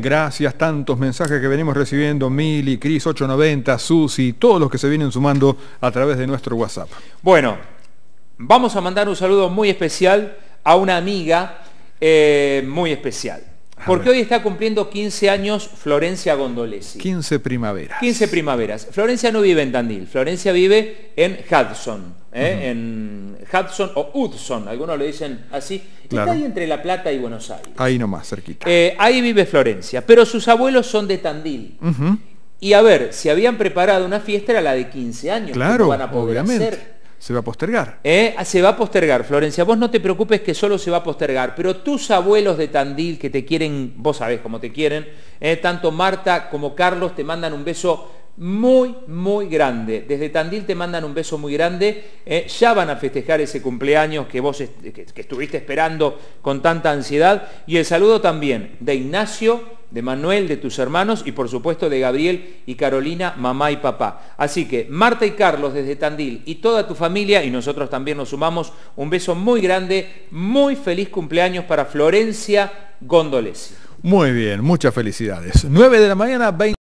gracias. Tantos mensajes que venimos recibiendo, Mili, Cris 890, Susi, todos los que se vienen sumando a través de nuestro WhatsApp. Bueno, vamos a mandar un saludo muy especial a una amiga eh, muy especial. Porque hoy está cumpliendo 15 años Florencia Gondolesi. 15 primaveras. 15 primaveras. Florencia no vive en Tandil, Florencia vive en Hudson. ¿eh? en Hudson o Hudson, algunos le dicen así, está ahí entre La Plata y Buenos Aires. Ahí nomás, cerquita. Eh, ahí vive Florencia, pero sus abuelos son de Tandil. Y a ver, si habían preparado una fiesta era la de 15 años, claro, van a poder Hacer? Se va a postergar. Eh, ah, se va a postergar, Florencia. Vos no te preocupes que solo se va a postergar, pero tus abuelos de Tandil que te quieren, vos sabés cómo te quieren, tanto Marta como Carlos te mandan un beso muy, muy grande. Desde Tandil te mandan un beso muy grande. ¿eh? ya van a festejar ese cumpleaños que vos estuviste esperando con tanta ansiedad. Y el saludo también de Ignacio, de Manuel, de tus hermanos y por supuesto de Gabriel y Carolina, mamá y papá. Así que Marta y Carlos desde Tandil y toda tu familia y nosotros también nos sumamos un beso muy grande, muy feliz cumpleaños para Florencia Gondolesi. Muy bien, muchas felicidades. 9 de la mañana, 20.